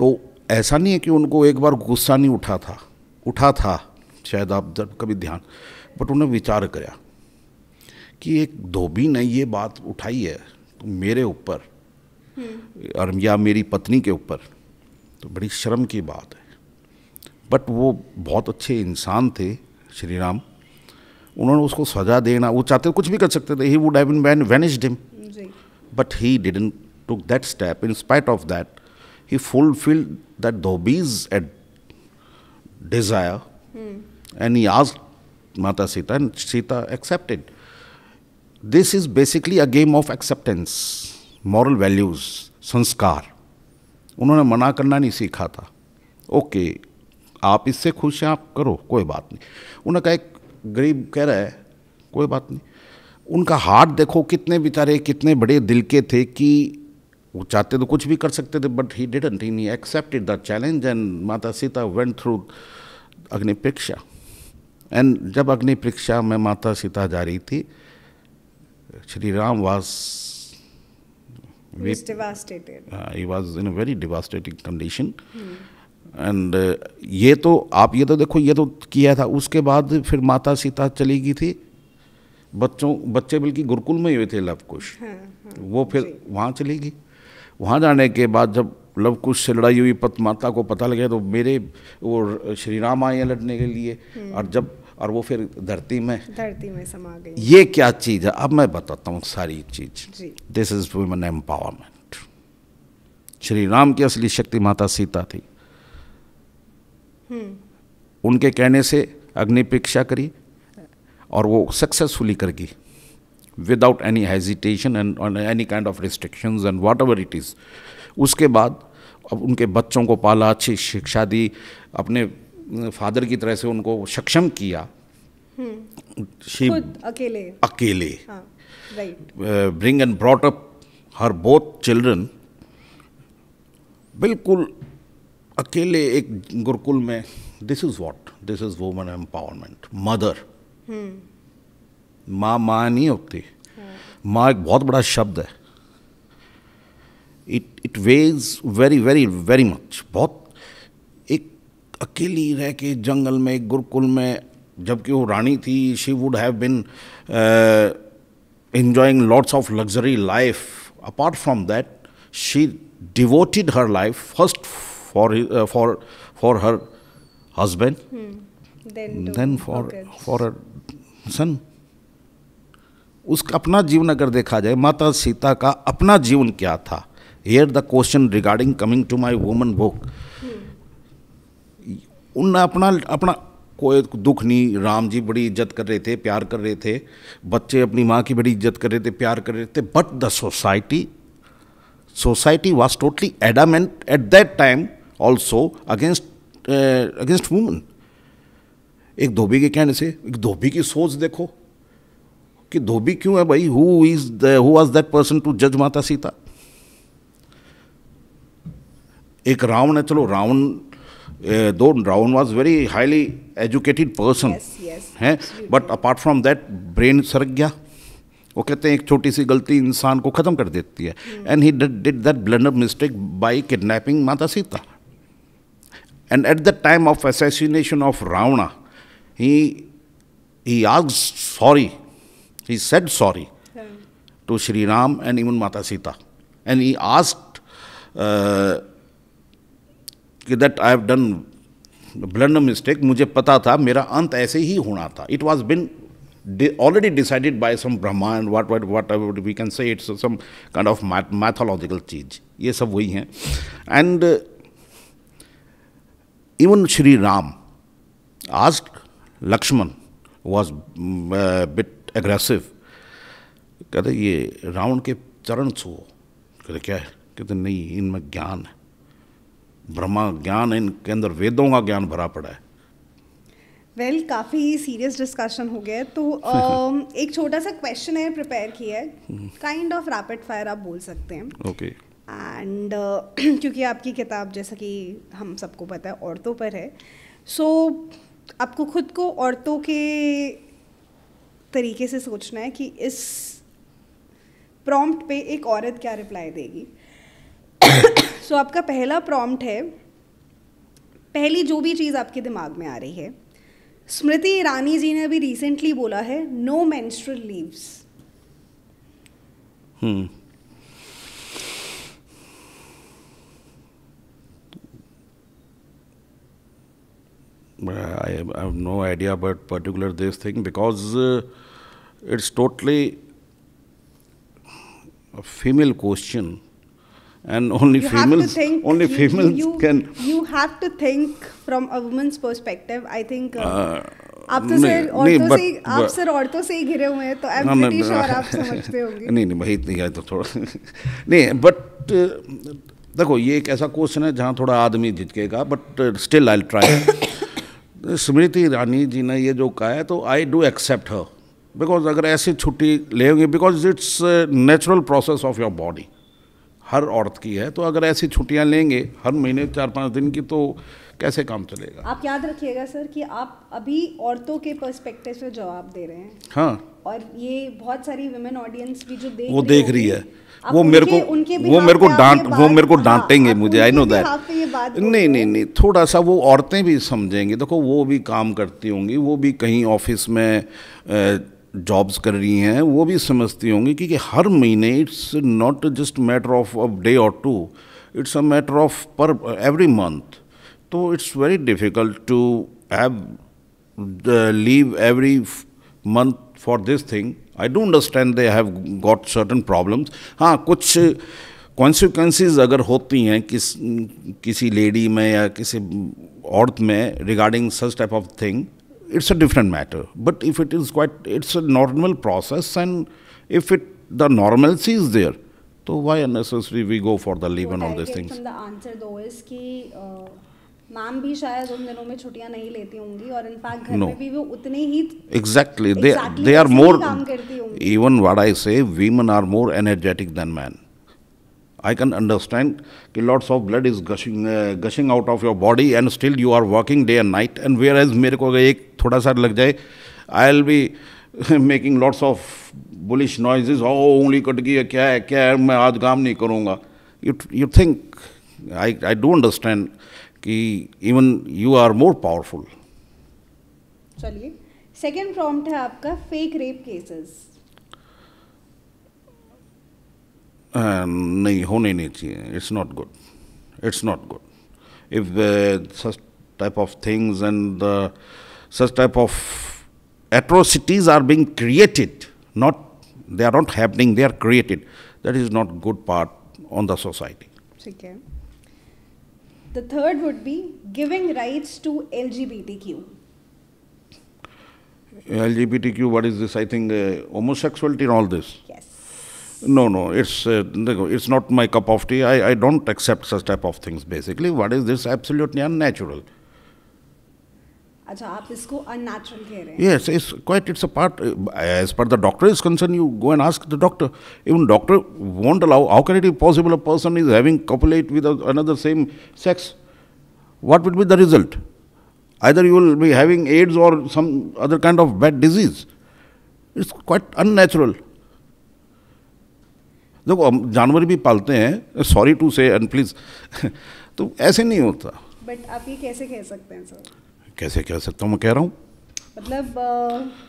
तो ऐसा नहीं है कि उनको एक बार गुस्सा नहीं उठा था उठा था शायद आप जब कभी ध्यान बट उन्हें विचार कराया कि एक धोबी ने ये बात उठाई है तो मेरे ऊपर हम्म। और या मेरी पत्नी के ऊपर तो बड़ी शर्म की बात है बट वो बहुत अच्छे इंसान थे श्री राम उन्होंने उसको सजा देना वो चाहते कुछ भी कर सकते थे he would have been vanished him but he didn't took that step in spite of that he fulfilled that dhobi's at desire and he आज Mata Sita and Sita accepted this is basically a game of acceptance moral values sanskar उन्होंने मना करना नहीं सीखा था okay आप इससे खुश हैं आप करो कोई बात नहीं उन्होंने कहा एक गरीब कह रहा है कोई बात नहीं उनका हार्ट देखो कितने बेचारे कितने बड़े दिल के थे कि वो चाहते तो कुछ भी कर सकते थे but he didn't he accepted the challenge and Mata Sita went through agni and जब अग्नि में माता सीता जा रही थी Shri Ram was. was devastated. Uh, he was in a very devastating condition. Hmm. Uh, and ये तो आप ये तो देखो ये तो किया था उसके बाद फिर माता सीता चली गई थी बच्चों बच्चे बल्कि गुरुकुल में हुए थे लवकुश हाँ, हाँ, वो फिर वहाँ चली गई वहाँ जाने के बाद जब लवकुश से लड़ाई हुई पत माता को पता लगे तो मेरे वो श्री राम आए लड़ने के लिए हम्म। और जब और वो फिर धरती में धरती में समा गई ये क्या चीज़ है अब मैं बताता हूँ सारी चीज़ this is women empowerment Shri Ram की असली शक्ति माता सीता थी हम्म। उनके कहने से अग्नि परीक्षा करी और वो सक्सेसफुली कर गई without any hesitation and any kind of restriction and whatever it is उसके बाद अब उनके बच्चों को पाला अच्छी शिक्षा दी अपने फादर की तरह से उनको सक्षम किया शी हम्म। अकेले अकेले bring and brought up her both children बिल्कुल अकेले एक गुरुकुल में this is what this is woman empowerment mother माँ माँ नहीं होती हाँ। माँ एक बहुत बड़ा शब्द है it it was very very very much बहुत अकेली रह के जंगल में गुरुकुल में जबकि वो रानी थी she would have been enjoying lots of luxury life apart from that she devoted her life first for for for her husband then for for her son उसका अपना जीवन अगर देखा जाए माता सीता का अपना जीवन क्या था here the question regarding coming to my woman book उन अपना अपना कोई दुख नहीं राम जी बड़ी इज्जत कर रहे थे प्यार कर रहे थे बच्चे अपनी माँ की बड़ी इज्जत कर रहे थे प्यार कर रहे थे but the society society was totally adamant at that time also against against woman एक धोबी के कहने से एक धोबी की सोच देखो कि धोबी क्यों है भाई who is who was that person to जज माता सीता एक रावण है चलो Ravan uh, though was was very highly educated person yes, yes, है but apart from that brain सरक गया वो कहते हैं एक छोटी सी गलती इंसान को ख़त्म कर देती है and he did that blunder mistake by kidnapping Mata Sita and at the time of assassination of Ravana he he आग sorry he said sorry to Shri Ram and even Mata Sita and he asked कि that I have done blunder mistake मुझे पता था मेरा अंत ऐसे ही होना था it was been already decided by some brahmand what what whatever we can say, it's some kind of math, चीज ये सब वही हैं एंड इवन श्री राम आज लक्ष्मण वॉज बिट एग्रेसिव कहते ये रावण के चरण छो कहते क्या है कहते नहीं इनमें ज्ञान है ब्रह्मा ज्ञान इनके अंदर वेदों का ज्ञान भरा पड़ा है वेल well, काफ़ी सीरियस डिस्कशन हो गया तो uh, एक छोटा सा क्वेश्चन है प्रिपेयर किया है काइंड ऑफ रैपिड फायर आप बोल सकते हैं ओके okay. एंड uh, क्योंकि आपकी किताब जैसा कि हम सबको पता है औरतों पर है सो so, आपको खुद को औरतों के तरीके से सोचना है कि इस प्रॉम्प्ट पे एक औरत क्या रिप्लाई देगी तो सो so, आपका पहला प्रॉम्प्ट है पहली जो भी चीज़ आपके दिमाग में आ रही है स्मृति ईरानी जी ने अभी रिसेंटली बोला है no menstrual leaves I have no idea about particular this thing because uh, it's totally a female question. and only you females have to think, only you, females you, you, can you have to think from a woman's perspective i think uh, uh, आप तो sir नहीं, but, से आप sir औरतों से ही घिरे हुए हैं तो आई एम श्योर आप समझते होंगे नहीं नहीं भाई इतनी तो थोड़ा नहीं बट uh, देखो ये एक ऐसा क्वेश्चन है जहाँ थोड़ा आदमी झिझकेगा but still I try Smriti Irani ji ने ये जो कहा है तो I do accept her because अगर ऐसी छुट्टी ले होंगे because it's natural process of your body हर औरत की है तो अगर ऐसी छुट्टियां लेंगे हर महीने चार पाँच दिन की तो कैसे काम चलेगा आप याद रखिएगा सर कि आप अभी औरतों के परस्पेक्टिव से जवाब दे रहे हैं हाँ और ये बहुत सारी वुमेन ऑडियंस भी जो देख वो रही देख रही है वो मेरे को वो मेरे को डांट वो मेरे को हाँ, डांटेंगे मुझे आई नो दैट नहीं नहीं नहीं थोड़ा सा वो औरतें भी समझेंगी देखो वो भी काम करती होंगी वो भी कहीं ऑफिस में जॉब्स कर रही हैं वो भी समझती होंगी क्योंकि हर महीने it's not just matter of a day और two it's a matter of per every month तो it's very difficult to have leave every month for this thing I don't understand they have got certain problems हाँ कुछ consequences अगर होती हैं किस किसी lady में या किसी औरत में regarding such type of thing it's a different matter. But if it is quite, it's a normal process, and if it the normalcy is there, so why unnecessary we go for the leave and all these things? From the answer though is ma'am uh, भी शायद उन दिनों में छुट्टियां नहीं लेती होंगी और इनफैक्ट घर no. में भी वो उतने ही exactly they are more even what I say women are more energetic than men. I can understand कि lots of blood is gushing gushing out of your body and still you are are day and night and whereas मेरे को अगर एक थोड़ा सा लग जाए I'll be making lots of bullish noise oh उंगली कट गई है क्या है क्या है मैं आज काम नहीं करूँगा you you think I I don't understand कि even you are more powerful चलिए सेकेंड प्रॉम्प्ट है आपका फेक रेप केसेस नहीं um, it's not good. It's not good if such type of things and such type of atrocities are being created not they are not happening they are created that is not good part on the society okay the third would be giving rights to lgbtq lgbtq what is this i think uh, homosexuality and all this yes no, no, it's uh, it's not my cup of tea. I, I don't accept such type of things, basically. What is this? Absolutely unnatural. Achha, unnatural yes, it's quite, it's a part. Uh, as per the doctor is concerned, you go and ask the doctor. Even doctor won't allow. How can it be possible a person is having copulate with another same sex? What will be the result? Either you will be having AIDS or some other kind of bad disease. It's quite unnatural. देखो हम जानवर भी पालते हैं sorry to say and please तो ऐसे नहीं होता बट आप ये कैसे कह सकते हैं सर कैसे कह सकता हूँ मैं कह रहा हूँ मतलब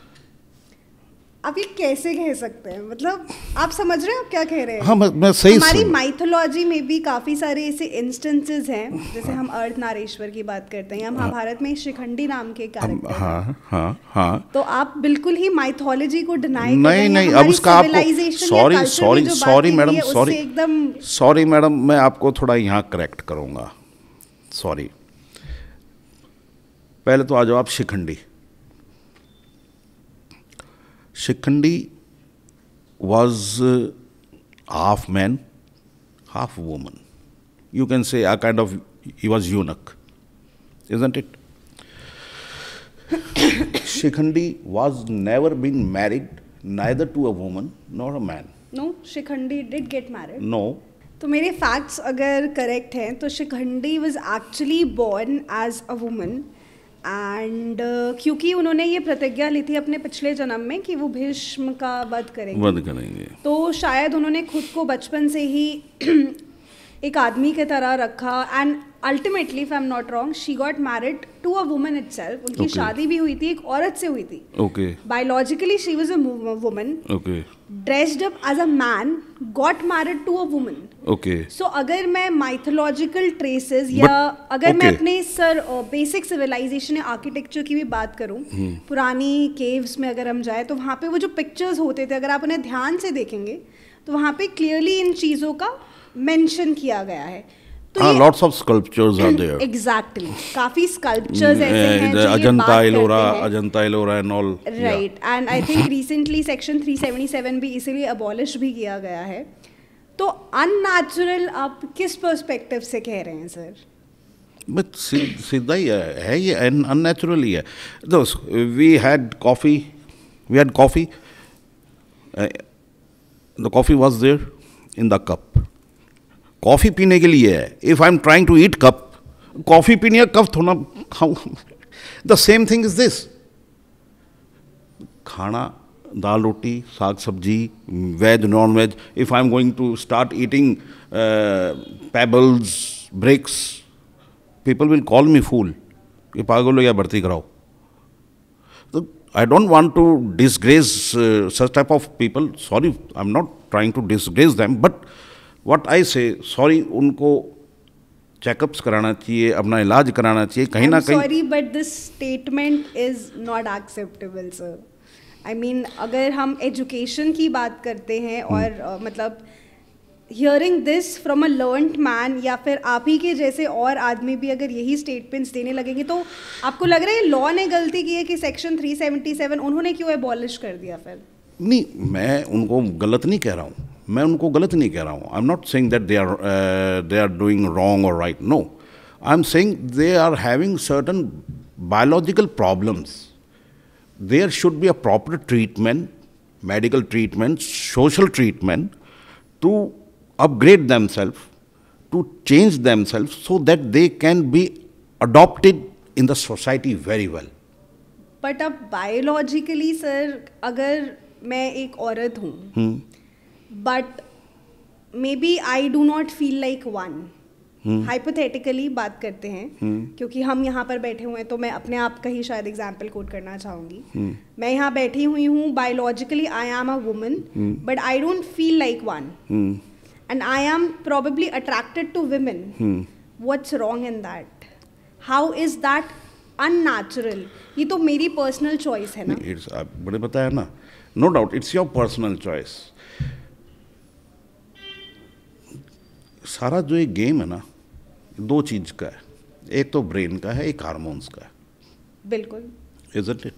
आप ये कैसे कह सकते हैं मतलब आप समझ रहे हैं आप क्या कह रहे हैं हाँ मैं, मैं सही हमारी माइथोलॉजी में भी काफ़ी सारे ऐसे इंस्टेंसेस हैं जैसे हम अर्थ नारेश्वर की बात करते हैं हाँ। महाभारत हाँ, में शिखंडी नाम के हाँ, हाँ हाँ हाँ तो आप बिल्कुल ही माइथोलॉजी को डिनाई नहीं नहीं अब उसका आपको sorry sorry sorry madam sorry एकदम सॉरी मैडम मैं आपको थोड़ा यहाँ करेक्ट करूंगा सॉरी पहले तो आ जाओ आप Shikhandi Shikhandi was uh, half man, half woman. You can say a kind of, he was eunuch, isn't it? Shikhandi was never been married, neither to a woman nor a man. No, Shikhandi did get married. No. तो मेरे facts अगर correct हैं तो Shikhandi was actually born as a woman and uh, क्योंकि उन्होंने ये प्रतिज्ञा ली थी अपने पिछले जन्म में कि वो भीष्म का वध करेंगे वध करेंगे तो शायद उन्होंने खुद को बचपन से ही एक आदमी के तरह रखा and ultimately if I am not wrong she got married to a woman itself उनकी okay. शादी भी हुई थी एक औरत से हुई थी okay biologically she was a woman okay dressed up as a man got married to a woman okay so अगर मैं माइथोलॉजिकल ट्रेसेस या अगर okay. मैं अपने सर बेसिक सिविलाइजेशन या आर्किटेक्चर की भी बात करूं hmm. पुरानी केव्स में अगर हम जाए तो वहाँ पे वो जो पिक्चर्स होते थे अगर आप उन्हें ध्यान से देखेंगे तो वहाँ पे क्लियरली इन चीज़ों का मेंशन किया गया है तो हाँ lots of sculptures are there exactly काफी स्कल्पचर्स mm, ऐसे हैं जो Ajanta Ellora Ajanta Ellora and all right and I think recently section 377 भी इसीलिए अबॉलिश भी किया गया है तो अननेचुरल आप किस पर्सपेक्टिव से कह रहे हैं सर बट सीधा ही है ये अननेचुरल ही है we had coffee we had coffee the coffee was there in the cup coffee पीने के लिए है if I am trying to eat cup coffee पीने या कप थोड़ा खाऊ the same thing is this खाना दाल रोटी साग सब्जी veg non veg if I am going to start eating pebbles bricks people will call me fool कि पागल हो या भर्ती कराओ तो I don't want to disgrace such type of people sorry I am not trying to disgrace them but what I say sorry उनको checkups कराना चाहिए अपना इलाज कराना चाहिए कहीं ना कहीं sorry but this statement is not acceptable sir I mean अगर हम एजुकेशन की बात करते हैं हम्म। और uh, मतलब hearing this from a learned man या फिर आप ही के जैसे और आदमी भी अगर यही स्टेटमेंट्स देने लगेंगे तो आपको लग रहा है लॉ ने गलती की है कि सेक्शन 377 उन्होंने क्यों एबॉलिश कर दिया फिर नहीं मैं उनको गलत नहीं कह रहा हूँ मैं उनको गलत नहीं कह रहा हूँ I am not saying that they are they are doing wrong और right no I am saying they are having certain biological problems there should be a proper treatment medical treatment social treatment to upgrade themselves to change themselves so that they can be adopted in the society very well but अब biologically sir अगर मैं एक औरत हूँ हम्म। But may be I do not feel like one hypothetically बात करते हैं hmm. क्योंकि हम यहाँ पर बैठे हुए हैं तो मैं अपने आप का ही शायद एग्जाम्पल कोट करना चाहूंगी hmm. मैं यहाँ बैठी हुई हूँ biologically I am a woman but I don't feel like one and I am probably attracted to women what's wrong in that how is that unnatural ये तो मेरी पर्सनल चॉइस है ना इट्स बड़े बताया ना no doubt it's your personal choice सारा जो ये गेम है ना दो चीज़ का है एक तो ब्रेन का है एक हारमोन्स का है बिल्कुल इट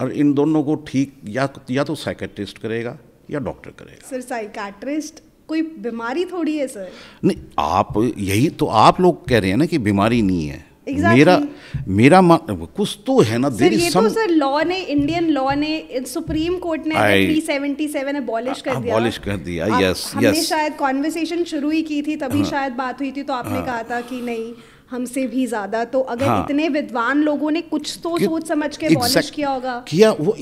और इन दोनों को ठीक या या तो साइकेट्रिस्ट करेगा या डॉक्टर करेगा सर साइकेट्रिस्ट कोई बीमारी थोड़ी है सर नहीं आप यही तो आप लोग कह रहे हैं ना कि बीमारी नहीं है Exactly. मेरा मेरा कुछ तो है ना there is some sir law ने इंडियन लॉ ने सुप्रीम कोर्ट ने 377 अबॉलिश कर दिया अबॉलिश कर दिया यस यस हमने शायद कन्वर्सेशन शुरू ही की थी तभी हाँ। शायद बात हुई थी तो आपने हाँ। कहा था कि नहीं हमसे भी ज्यादा तो अगर हाँ, इतने विद्वान लोगों ने कुछ तो कि, सोच समझ के exact, किया होगा किया वो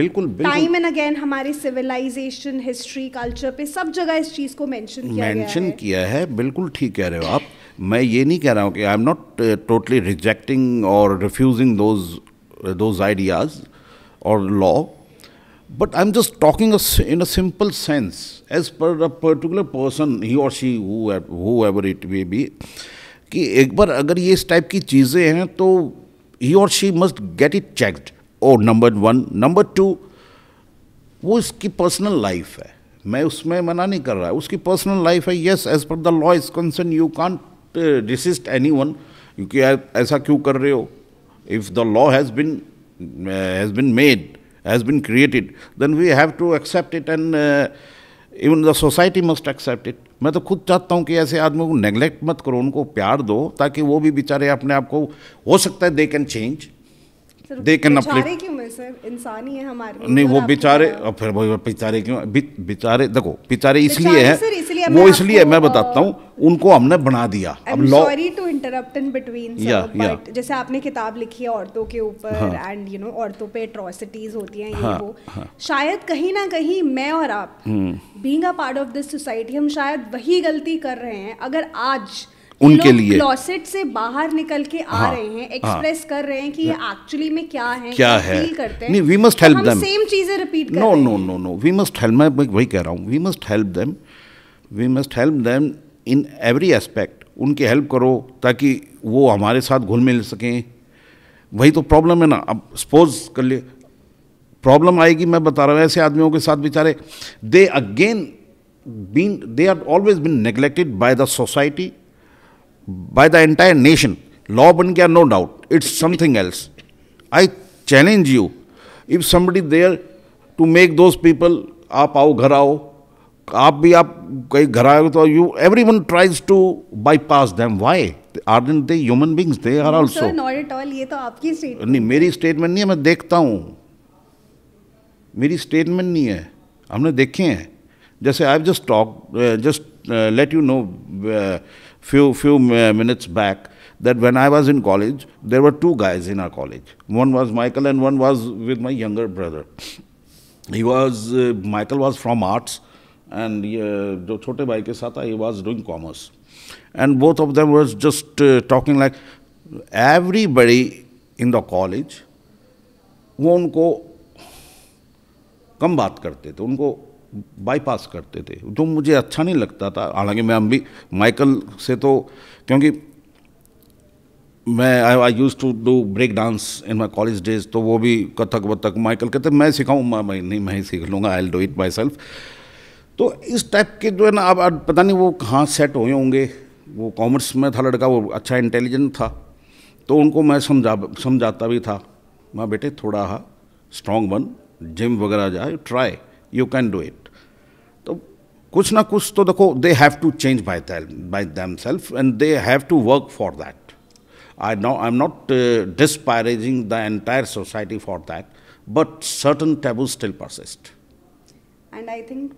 बिल्कुल टाइम एंड अगेन हमारे सिविलाइजेशन हिस्ट्री कल्चर पे सब जगह इस चीज को मेंशन किया मेंशन किया है बिल्कुल ठीक कह रहे हो आप मैं ये नहीं कह रहा हूँ कि I am not totally rejecting और रिफ्यूजिंग दोज दोज आइडियाज़ और law but am just talking in a simple sense as per a particular person he और she whoever it may be कि एक बार अगर ये इस टाइप की चीज़ें हैं तो ही और she must get it checked oh number one number two वो इसकी पर्सनल लाइफ है मैं उसमें मना नहीं कर रहा है उसकी पर्सनल लाइफ है yes as per the law is concern you can't anyone क्योंकि ऐसा क्यों कर रहे हो if the law has been has been made has been created then we have to accept it and even the society must accept it मैं तो खुद चाहता हूँ कि ऐसे आदमी को नेग्लेक्ट मत करो उनको प्यार दो ताकि वो भी बेचारे अपने आप को हो सकता है दे कैन चेंज देखें कैन नॉट इंसानी है हमारे नहीं वो बेचारे और फिर वही बेचारे क्यों बेचारे देखो बेचारे इसलिए है वो इसलिए मैं बताता हूँ उनको हमने बना दिया अब sorry to interrupt in between जैसे आपने किताब लिखी है औरतों के ऊपर एंड यू नो औरतों पे एट्रोसिटीज होती हैं ये हाँ, वो हाँ। शायद कहीं ना कहीं मैं और आप being a part of this society हम शायद वही गलती कर रहे हैं अगर आज उनके लिए क्लोसेट से बाहर निकल के आ हाँ, रहे हैं एक्सप्रेस हाँ, कर रहे हैं कि ये एक्चुअली हाँ। में क्या है क्या है नहीं we must help them same चीजें repeat no no no no we must help मैं वही कह रहा हूँ we must help them we must help them in every aspect उनकी हेल्प करो ताकि वो हमारे साथ घुल मिल सकें वही तो प्रॉब्लम है ना अब सपोज कर लिए प्रॉब्लम आएगी मैं बता रहा हूँ ऐसे आदमियों के साथ बेचारे they again been they are always been neglected by the society by the entire nation. Law ban kya, no doubt. It's something else. I challenge you. If somebody there to make those people, आप आओ घर आओ आप भी आप कहीं घर आए तो you everyone tries to bypass them why are then they human beings they are also ये तो आपकी स्टेटमेंट नहीं मेरी स्टेटमेंट नहीं है मैं देखता हूँ मेरी स्टेटमेंट नहीं है हमने देखे हैं जैसे I just talk just let you know few few uh, minutes back that when I was in college, there were two guys in our college. One was Michael, and one was with my younger brother. He was uh, Michael was from arts, and uh, जो छोटे भाई के he was doing commerce, and both of them was just uh, talking like everybody in the college वो उनको कम बात करते थे उनको बाईपास करते थे जो मुझे अच्छा नहीं लगता था हालांकि मैं हम भी माइकल से तो क्योंकि मैं I I use to do break dance in my college days तो वो भी कथक वथक माइकल कहते मैं सिखाऊँ मैं नहीं मैं ही सीख लूँगा I do it myself तो इस टाइप के जो है ना अब पता नहीं वो कहाँ सेट हुए होंगे वो कॉमर्स में था लड़का वो अच्छा इंटेलिजेंट था तो उनको मैं समझा समझाता भी था माँ बेटे थोड़ा हा स्ट्रांग बन जिम वगैरह जाए try you can do it तो कुछ ना कुछ तो देखो they have to change by by themselves and they have to work for that I know I am not disparaging the entire society for that but certain taboo still persist and I think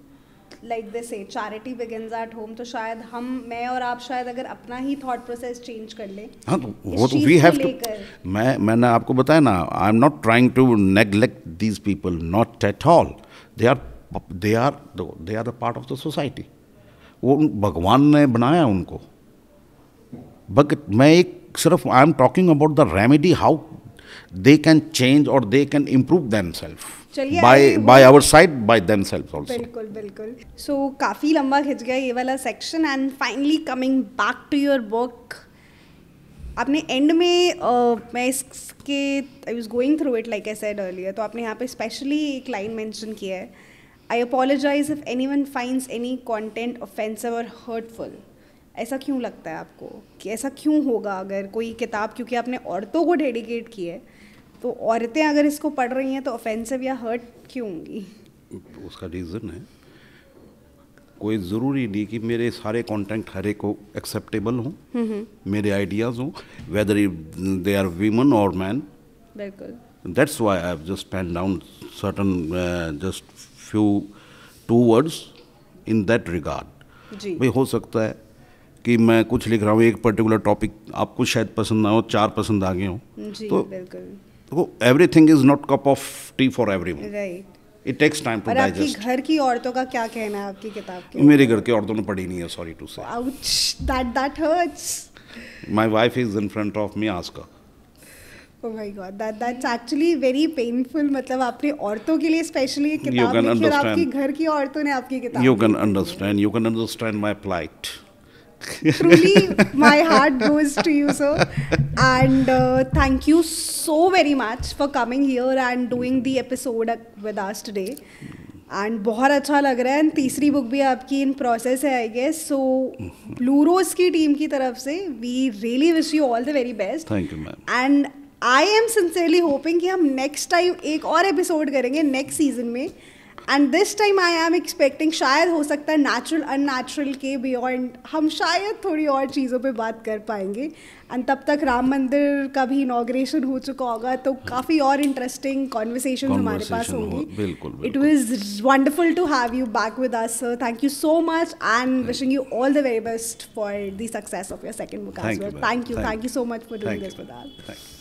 like they say charity begins at home तो शायद हम मैं और आप शायद अगर अपना ही thought process change कर ले हां तो वो तो वी हैव टू मैं मैंने आपको बताया ना I am not trying to neglect these people not at all they are they are they are the part of the society वो भगवान ने बनाया उनको बट मैं एक सिर्फ I am talking about the remedy how they can change और they can improve themselves by by our side by themselves also बिल्कुल बिल्कुल सो so, काफ़ी लंबा खिंच गया ये वाला section and finally coming back to your work आपने एंड में मैं इसके I was going through it like I said earlier तो आपने यहाँ पे स्पेशली एक लाइन मेंशन किया है I apologize if anyone finds any content offensive और हर्टफुल ऐसा क्यों लगता है आपको कि ऐसा क्यों होगा अगर कोई किताब क्योंकि आपने औरतों को डेडिकेट की है तो औरतें अगर इसको पढ़ रही हैं तो ऑफेंसिव या हर्ट क्यों होंगी उसका रीज़न है कोई ज़रूरी नहीं कि मेरे सारे कॉन्टेंट हर एक को एक्सेप्टेबल हों हम्म, हम्म। मेरे आइडियाज़ हों वेदर दे आर वीमन और man that's why I just pen down certain just few two words in that regard भाई हो सकता है कि मैं कुछ लिख रहा हूँ एक पर्टिकुलर टॉपिक आपको शायद पसंद ना हो चार पसंद आ गए हो तो everything is not cup of tea for everyone right it takes time to digest आपकी घर की औरतों का क्या कहना है आपकी किताब के मेरे घर के औरतों ने पढ़ी नहीं है sorry to say ouch that that hurts my wife is in front of me ask oh my God that that's actually very painful मतलब आपने औरतों के लिए स्पेशली किताब लिखी और आपकी घर की औरतों ने आपकी किताब you can understand you can understand my plight truly my heart goes to you sir and uh, thank you so very much for coming here and doing the episode with us today and बहुत अच्छा लग रहा है and तीसरी book भी आपकी in process है I guess so ब्लूरोज की टीम की तरफ से we really wish you all the very best thank you ma'am and I am sincerely hoping कि हम नेक्स्ट टाइम एक और एपिसोड करेंगे नेक्स्ट सीजन में and this time I am expecting शायद हो सकता है नेचुरल अननेचुरल के बियॉन्ड हम शायद थोड़ी और चीज़ों पे बात कर पाएंगे एंड तब तक राम मंदिर का भी इनाग्रेशन हो चुका होगा तो हाँ। काफ़ी और इंटरेस्टिंग कॉन्वर्सेशन हमारे पास होंगी it was wonderful to have you back with us sir thank you so much and wishing you all the very best for the success of your second book as well thank you thank you so much for doing this with